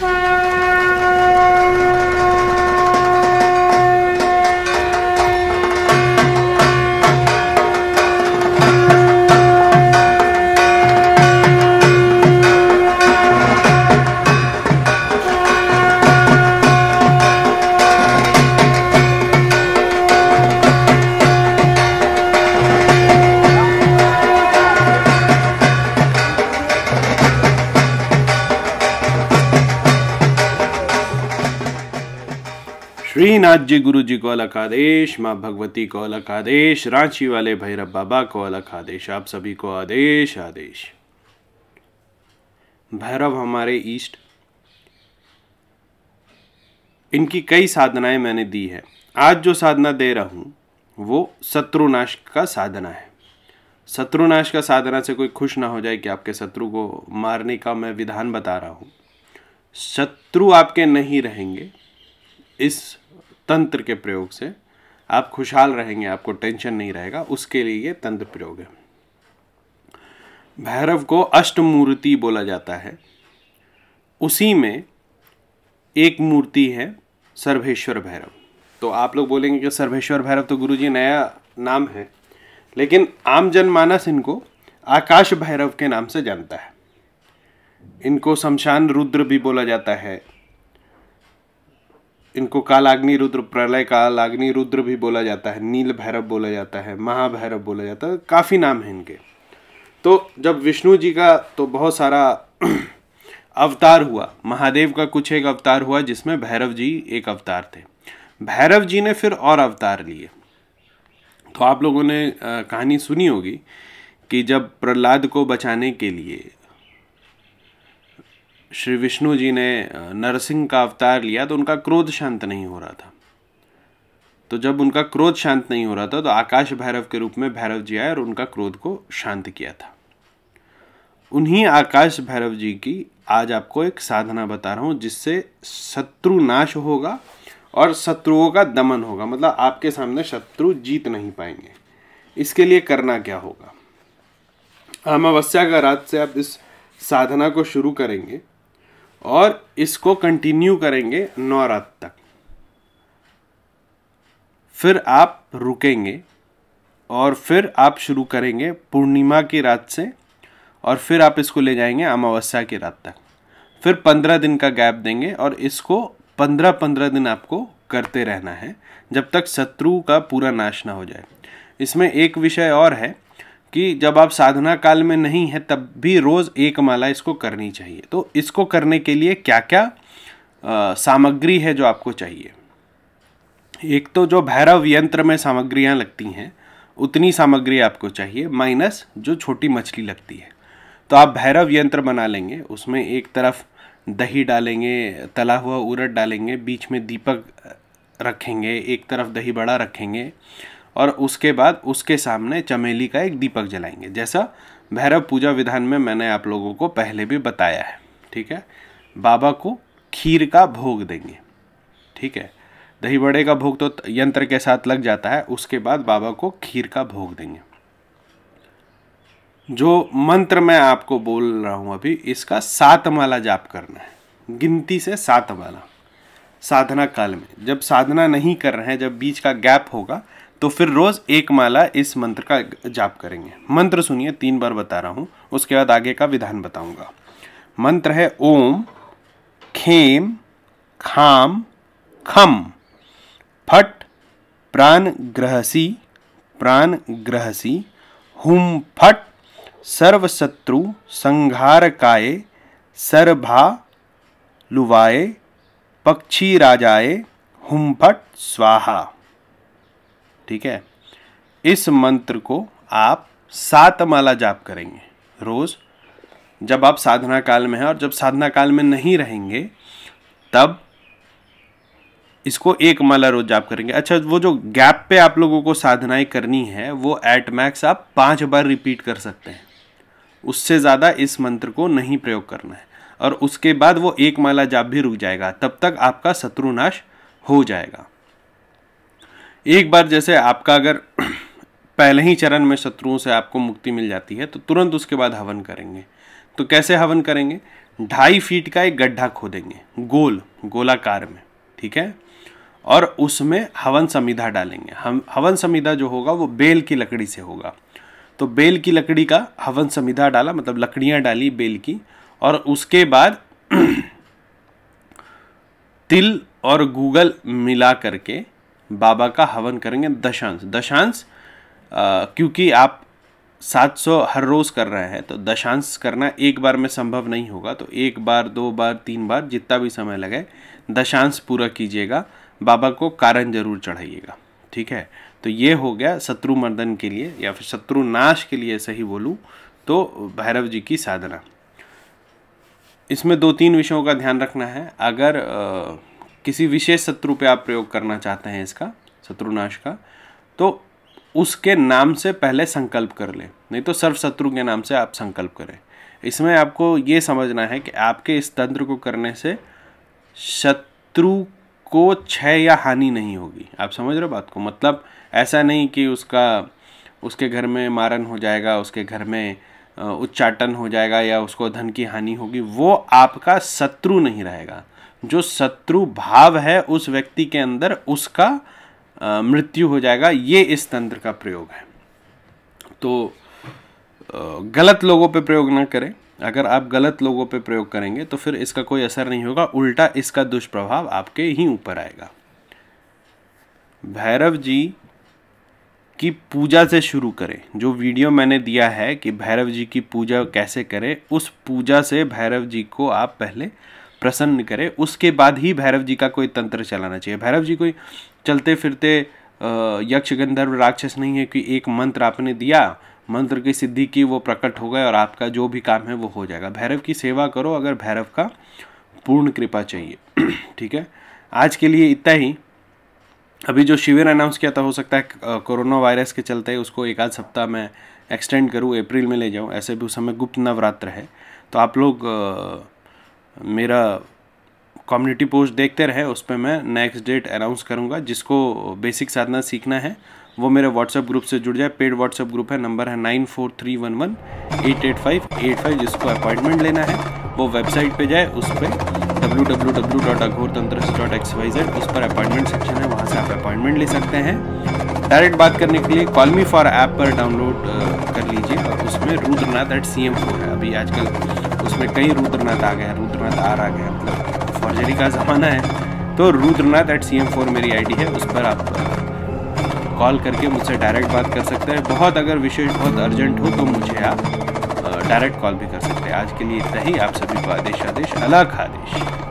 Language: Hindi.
Bye. श्रीनाथ जी गुरु जी को अलग आदेश माँ भगवती को अलग आदेश रांची वाले भैरव बाबा को अलग आदेश आप सभी को आदेश आदेश भैरव हमारे ईस्ट इनकी कई साधनाएं मैंने दी है आज जो साधना दे रहा हूं वो शत्रुनाश का साधना है शत्रुनाश का साधना से कोई खुश ना हो जाए कि आपके शत्रु को मारने का मैं विधान बता रहा हूं शत्रु आपके नहीं रहेंगे इस तंत्र के प्रयोग से आप खुशहाल रहेंगे आपको टेंशन नहीं रहेगा उसके लिए ये तंत्र प्रयोग है भैरव को अष्टमूर्ति बोला जाता है उसी में एक मूर्ति है सर्वेश्वर भैरव तो आप लोग बोलेंगे कि सर्वेश्वर भैरव तो गुरुजी नया नाम है लेकिन आम जनमानस इनको आकाश भैरव के नाम से जानता है इनको शमशान रुद्र भी बोला जाता है इनको कालाग्नि रुद्र प्रलय कालाग्नि रुद्र भी बोला जाता है नील भैरव बोला जाता है महाभैरव बोला जाता है काफ़ी नाम है इनके तो जब विष्णु जी का तो बहुत सारा अवतार हुआ महादेव का कुछ एक अवतार हुआ जिसमें भैरव जी एक अवतार थे भैरव जी ने फिर और अवतार लिए तो आप लोगों ने कहानी सुनी होगी कि जब प्रहलाद को बचाने के लिए श्री विष्णु जी ने नरसिंह का अवतार लिया तो उनका क्रोध शांत नहीं हो रहा था तो जब उनका क्रोध शांत नहीं हो रहा था तो आकाश भैरव के रूप में भैरव जी आए और उनका क्रोध को शांत किया था उन्हीं आकाश भैरव जी की आज आपको एक साधना बता रहा हूँ जिससे शत्रु नाश होगा और शत्रुओं का दमन होगा मतलब आपके सामने शत्रु जीत नहीं पाएंगे इसके लिए करना क्या होगा अमावस्या का रात से आप इस साधना को शुरू करेंगे और इसको कंटिन्यू करेंगे नौ रात तक फिर आप रुकेंगे और फिर आप शुरू करेंगे पूर्णिमा की रात से और फिर आप इसको ले जाएंगे अमावस्या की रात तक फिर पंद्रह दिन का गैप देंगे और इसको पंद्रह पंद्रह दिन आपको करते रहना है जब तक शत्रु का पूरा नाश ना हो जाए इसमें एक विषय और है कि जब आप साधना काल में नहीं है तब भी रोज़ एक माला इसको करनी चाहिए तो इसको करने के लिए क्या क्या आ, सामग्री है जो आपको चाहिए एक तो जो भैरव यंत्र में सामग्रियाँ लगती हैं उतनी सामग्री आपको चाहिए माइनस जो छोटी मछली लगती है तो आप भैरव यंत्र बना लेंगे उसमें एक तरफ दही डालेंगे तला हुआ उरट डालेंगे बीच में दीपक रखेंगे एक तरफ दही बड़ा रखेंगे और उसके बाद उसके सामने चमेली का एक दीपक जलाएंगे जैसा भैरव पूजा विधान में मैंने आप लोगों को पहले भी बताया है ठीक है बाबा को खीर का भोग देंगे ठीक है दही बड़े का भोग तो यंत्र के साथ लग जाता है उसके बाद बाबा को खीर का भोग देंगे जो मंत्र मैं आपको बोल रहा हूँ अभी इसका सात माला जाप करना है गिनती से सात माला साधना काल में जब साधना नहीं कर रहे हैं जब बीच का गैप होगा तो फिर रोज़ एक माला इस मंत्र का जाप करेंगे मंत्र सुनिए तीन बार बता रहा हूं उसके बाद आगे का विधान बताऊंगा मंत्र है ओम खेम खाम खम फट प्राण ग्रहसी प्राण ग्रहसी हुम फट सर्वशत्रु संहारकाय सर्भा लुवाए पक्षी राजाए हुम फट स्वाहा ठीक है इस मंत्र को आप सात माला जाप करेंगे रोज़ जब आप साधना काल में हैं और जब साधना काल में नहीं रहेंगे तब इसको एक माला रोज जाप करेंगे अच्छा वो जो गैप पे आप लोगों को साधनाएं करनी है वो एट मैक्स आप पांच बार रिपीट कर सकते हैं उससे ज़्यादा इस मंत्र को नहीं प्रयोग करना है और उसके बाद वो एक माला जाप भी रुक जाएगा तब तक आपका शत्रुनाश हो जाएगा एक बार जैसे आपका अगर पहले ही चरण में शत्रुओं से आपको मुक्ति मिल जाती है तो तुरंत उसके बाद हवन करेंगे तो कैसे हवन करेंगे ढाई फीट का एक गड्ढा खोदेंगे गोल गोलाकार में ठीक है और उसमें हवन समिधा डालेंगे हम हवन समिधा जो होगा वो बेल की लकड़ी से होगा तो बेल की लकड़ी का हवन समिधा डाला मतलब लकड़ियाँ डाली बेल की और उसके बाद तिल और गूगल मिला करके बाबा का हवन करेंगे दशांश दशांश क्योंकि आप 700 हर रोज़ कर रहे हैं तो दशांश करना एक बार में संभव नहीं होगा तो एक बार दो बार तीन बार जितना भी समय लगे दशांश पूरा कीजिएगा बाबा को कारण जरूर चढ़ाइएगा ठीक है तो ये हो गया शत्रु मर्दन के लिए या फिर शत्रु नाश के लिए सही बोलूँ तो भैरव जी की साधना इसमें दो तीन विषयों का ध्यान रखना है अगर किसी विशेष शत्रु पे आप प्रयोग करना चाहते हैं इसका शत्रुनाश का तो उसके नाम से पहले संकल्प कर लें नहीं तो सर्व शत्रु के नाम से आप संकल्प करें इसमें आपको ये समझना है कि आपके इस तंत्र को करने से शत्रु को क्षय या हानि नहीं होगी आप समझ रहे हो बात को मतलब ऐसा नहीं कि उसका उसके घर में मारन हो जाएगा उसके घर में उच्चाटन हो जाएगा या उसको धन की हानि होगी वो आपका शत्रु नहीं रहेगा जो शत्रु भाव है उस व्यक्ति के अंदर उसका आ, मृत्यु हो जाएगा ये इस तंत्र का प्रयोग है तो गलत लोगों पे प्रयोग ना करें अगर आप गलत लोगों पे प्रयोग करेंगे तो फिर इसका कोई असर नहीं होगा उल्टा इसका दुष्प्रभाव आपके ही ऊपर आएगा भैरव जी की पूजा से शुरू करें जो वीडियो मैंने दिया है कि भैरव जी की पूजा कैसे करें उस पूजा से भैरव जी को आप पहले प्रसन्न करे उसके बाद ही भैरव जी का कोई तंत्र चलाना चाहिए भैरव जी कोई चलते फिरते यक्ष गंधर्व राक्षस नहीं है कि एक मंत्र आपने दिया मंत्र की सिद्धि की वो प्रकट हो गए और आपका जो भी काम है वो हो जाएगा भैरव की सेवा करो अगर भैरव का पूर्ण कृपा चाहिए ठीक है आज के लिए इतना ही अभी जो शिविर अनाउंस किया था हो सकता है कोरोना वायरस के चलते उसको एक आध सप्ताह में एक्सटेंड करूँ अप्रैल में ले जाऊँ ऐसे भी उस समय गुप्त नवरात्र है तो आप लोग मेरा कम्युनिटी पोस्ट देखते रहे उस पर मैं नेक्स्ट डेट अनाउंस करूँगा जिसको बेसिक साधना सीखना है वो मेरे व्हाट्सएप ग्रुप से जुड़ जाए पेड व्हाट्सएप ग्रुप है नंबर है nine four three one one eight eight five eight five जिसको अपॉइंटमेंट लेना है वो वेबसाइट पे जाए उस पर W W W dot Aghor Tantra dot x Y Z उस पर अपॉइंटमेंट सेक्शन है वहाँ से आप अपॉइंटमेंट ले सकते हैं डायरेक्ट बात करने के लिए कॉलमी फॉर ऐप पर डाउनलोड कर लीजिए उसमें Rudranath at C M four है अभी आजकल उसमें कई रुद्रनाथ आ गए रुद्रनाथ आर आ गया मतलब फॉर्जरी का ज़माना है तो Rudranath at C M four मेरी आईडी है उस पर आप कॉल करके मुझसे डायरेक्ट बात कर सकते हैं बहुत अगर विशेष बहुत अर्जेंट हो तो मुझे आप डायरेक्ट कॉल भी कर सकते हैं आज के लिए इतना ही आप सभी को आदेश आदेश अलग आदेश